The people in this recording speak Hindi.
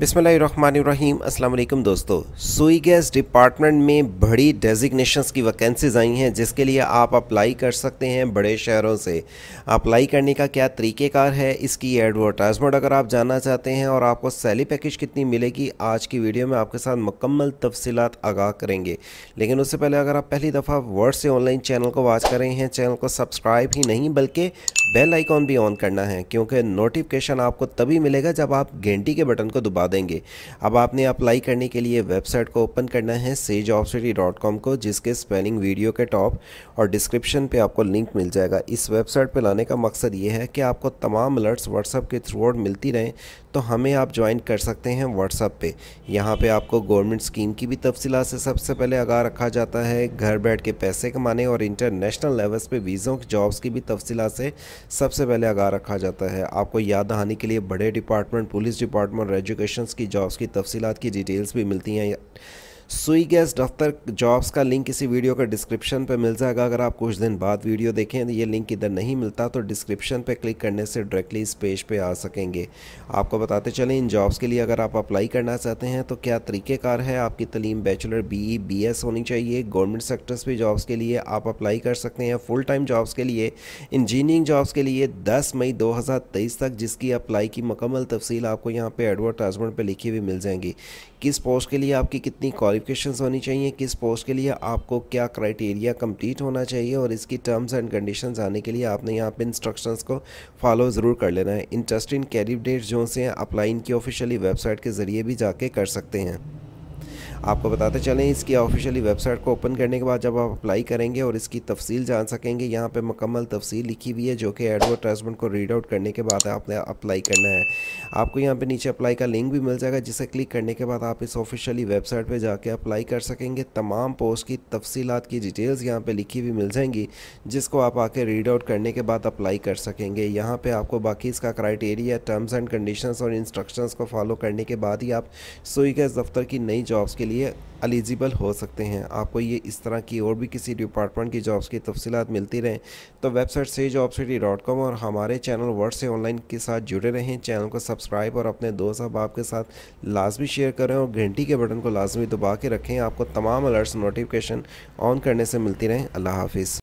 बिसमीम अल्लाम दोस्तों सुई गैस डिपार्टमेंट में बड़ी डेजिग्नेशंस की वैकेंसीज आई हैं जिसके लिए आप अप्लाई कर सकते हैं बड़े शहरों से अप्लाई करने का क्या तरीक़ेकार है इसकी एडवर्टाइजमेंट अगर आप जानना चाहते हैं और आपको सैली पैकेज कितनी मिलेगी आज की वीडियो में आपके साथ मुकम्मल तफसीत आगाह करेंगे लेकिन उससे पहले अगर आप पहली दफ़ा वर्ड से ऑनलाइन चैनल को वाच कर रहे हैं चैनल को सब्सक्राइब ही नहीं बल्कि बेल आइकॉन भी ऑन करना है क्योंकि नोटिफिकेशन आपको तभी मिलेगा जब आप घंटी के बटन को दबा देंगे अब आपने अप्लाई करने के लिए वेबसाइट को ओपन करना है सेज को जिसके स्पेलिंग वीडियो के टॉप और डिस्क्रिप्शन पे आपको लिंक मिल जाएगा इस वेबसाइट पे लाने का मकसद ये है कि आपको तमाम अलर्ट्स व्हाट्सअप के थ्रू आउट मिलती रहें तो हमें आप ज्वाइन कर सकते हैं व्हाट्सअप पे यहाँ पे आपको गवर्नमेंट स्कीम की भी तफसीला से सबसे पहले आगा रखा जाता है घर बैठ के पैसे कमाने और इंटरनेशनल लेवल्स पे वीज़ों की जॉब्स की भी तफसीला से सबसे पहले आगा रखा जाता है आपको याद दहानी के लिए बड़े डिपार्टमेंट पुलिस डिपार्टमेंट और एजुकेशन की जॉब्स की तफसीत की डिटेल्स भी मिलती हैं सुई गैस दफ्तर जॉब्स का लिंक इसी वीडियो का डिस्क्रिप्शन पर मिल जाएगा अगर आप कुछ दिन बाद वीडियो देखें तो ये लिंक इधर नहीं मिलता तो डिस्क्रिप्शन पर क्लिक करने से डायरेक्टली इस पेज पर पे आ सकेंगे आपको बताते चलें इन जॉब्स के लिए अगर आप अप्लाई करना चाहते हैं तो क्या तरीक़ेकार है आपकी तलीम बैचलर बी बी एस होनी चाहिए गवर्नमेंट सेक्टर्स भी जॉब्स के लिए आप अप्लाई कर सकते हैं फुल टाइम जॉब्स के लिए इंजीनियरिंग जॉब्स के लिए दस मई तेईस तक जिसकी अप्लाई की मकमल तफसील आपको यहाँ पर एडवर्टाइजमेंट पर लिखी हुई मिल जाएंगी किस पोस्ट के लिए आपकी कितनी क्वालिफिकेशंस होनी चाहिए किस पोस्ट के लिए आपको क्या क्राइटेरिया कंप्लीट होना चाहिए और इसकी टर्म्स एंड कंडीशंस आने के लिए आपने यहाँ पे इंस्ट्रक्शंस को फॉलो ज़रूर कर लेना है इंटरेस्टिंग कैंडिडेट जो से अप्लाई इनकी ऑफिशियली वेबसाइट के ज़रिए भी जाके कर सकते हैं आपको बताते चलें इसकी ऑफिशियली वेबसाइट को ओपन करने के बाद जब आप अप्लाई करेंगे और इसकी तफसील जान सकेंगे यहाँ पर मकमल तफसील लिखी हुई है जो कि एडवर्टाइजमेंट को रीड आउट करने के बाद आपने अप्लाई करना है आपको यहाँ पर नीचे अप्लाई का लिंक भी मिल जाएगा जिसे क्लिक करने के बाद आप इस ऑफिशियली वेबसाइट पर जाके अप्लाई कर सकेंगे तमाम पोस्ट की तफसीत की डिटेल्स यहाँ पर लिखी हुई मिल जाएंगी जिसको आप आके रीड आउट करने के बाद अप्लाई कर सकेंगे यहाँ पर आपको बाकी इसका क्राइटेरिया टर्म्स एंड कंडीशन और इंस्ट्रक्शन को फॉलो करने के बाद ही आप सुई गैस दफ्तर की नई जॉब्स के लिए लिए एलिजिबल हो सकते हैं आपको ये इस तरह की और भी किसी डिपार्टमेंट की जॉब्स की तफसीत मिलती रहें तो वेबसाइट से जॉब सिटी डॉट कॉम और हमारे चैनल वर्ड से ऑनलाइन के साथ जुड़े रहें चैनल को सब्सक्राइब और अपने दोस्त अहबाब के साथ लाजमी शेयर करें और घंटी के बटन को लाजमी दबा के रखें आपको तमाम अलर्ट्स नोटिफिकेशन ऑन करने से मिलती रहें अल्लाह हाफिज़